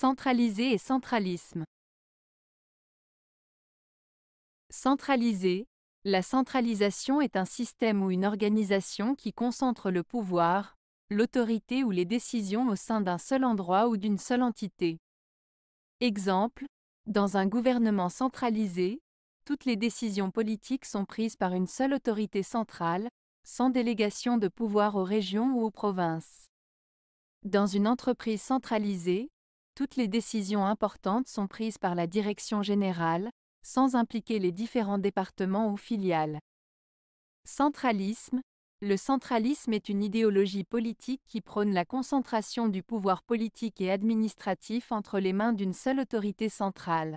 Centralisé et centralisme. Centralisé, La centralisation est un système ou une organisation qui concentre le pouvoir, l'autorité ou les décisions au sein d'un seul endroit ou d'une seule entité. Exemple, dans un gouvernement centralisé, toutes les décisions politiques sont prises par une seule autorité centrale, sans délégation de pouvoir aux régions ou aux provinces. Dans une entreprise centralisée, toutes les décisions importantes sont prises par la direction générale, sans impliquer les différents départements ou filiales. Centralisme. Le centralisme est une idéologie politique qui prône la concentration du pouvoir politique et administratif entre les mains d'une seule autorité centrale.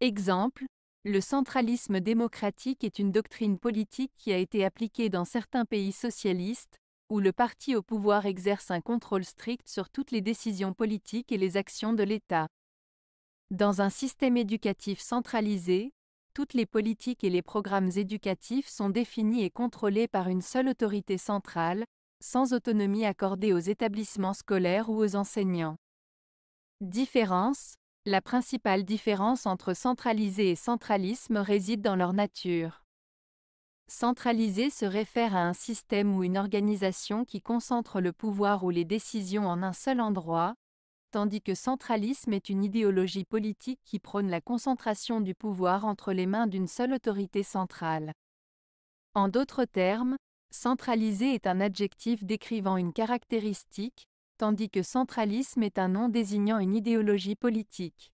Exemple, le centralisme démocratique est une doctrine politique qui a été appliquée dans certains pays socialistes, où le parti au pouvoir exerce un contrôle strict sur toutes les décisions politiques et les actions de l'État. Dans un système éducatif centralisé, toutes les politiques et les programmes éducatifs sont définis et contrôlés par une seule autorité centrale, sans autonomie accordée aux établissements scolaires ou aux enseignants. Différence La principale différence entre centralisé et centralisme réside dans leur nature. Centralisé se réfère à un système ou une organisation qui concentre le pouvoir ou les décisions en un seul endroit, tandis que centralisme est une idéologie politique qui prône la concentration du pouvoir entre les mains d'une seule autorité centrale. En d'autres termes, centralisé est un adjectif décrivant une caractéristique, tandis que centralisme est un nom désignant une idéologie politique.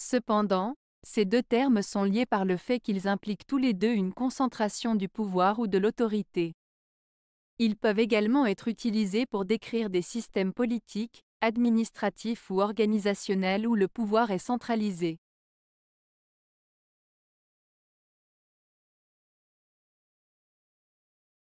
Cependant, ces deux termes sont liés par le fait qu'ils impliquent tous les deux une concentration du pouvoir ou de l'autorité. Ils peuvent également être utilisés pour décrire des systèmes politiques, administratifs ou organisationnels où le pouvoir est centralisé.